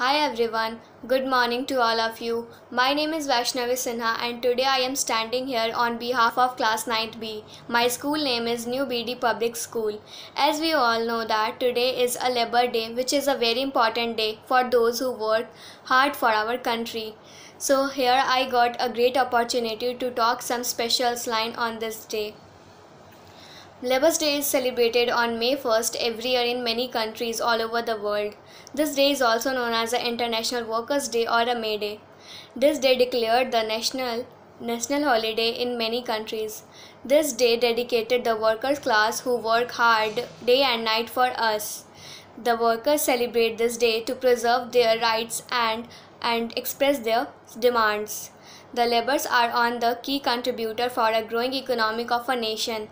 Hi everyone, good morning to all of you. My name is Vaishnavi Sinha and today I am standing here on behalf of class 9th B. My school name is New BD Public School. As we all know that today is a Labor Day which is a very important day for those who work hard for our country. So here I got a great opportunity to talk some special line on this day. Labour Day is celebrated on May 1st every year in many countries all over the world. This day is also known as the International Workers' Day or a May Day. This day declared the national national holiday in many countries. This day dedicated the workers class who work hard day and night for us. The workers celebrate this day to preserve their rights and and express their demands. The laborers are on the key contributor for a growing economic of a nation.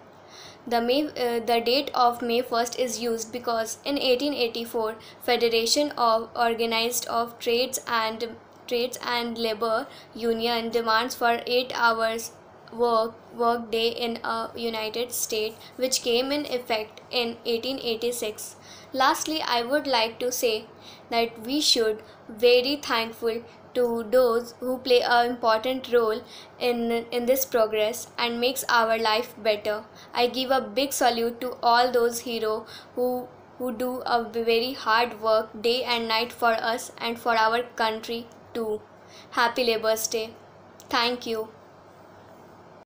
The, May, uh, the date of May 1st is used because in 1884, Federation of Organized of Trades and Trades and Labor Union demands for 8 hours work work day in a United States which came in effect in 1886. Lastly, I would like to say that we should very thankful to those who play an important role in, in this progress and makes our life better. I give a big salute to all those heroes who who do a very hard work day and night for us and for our country too. Happy Labour's Day. Thank you.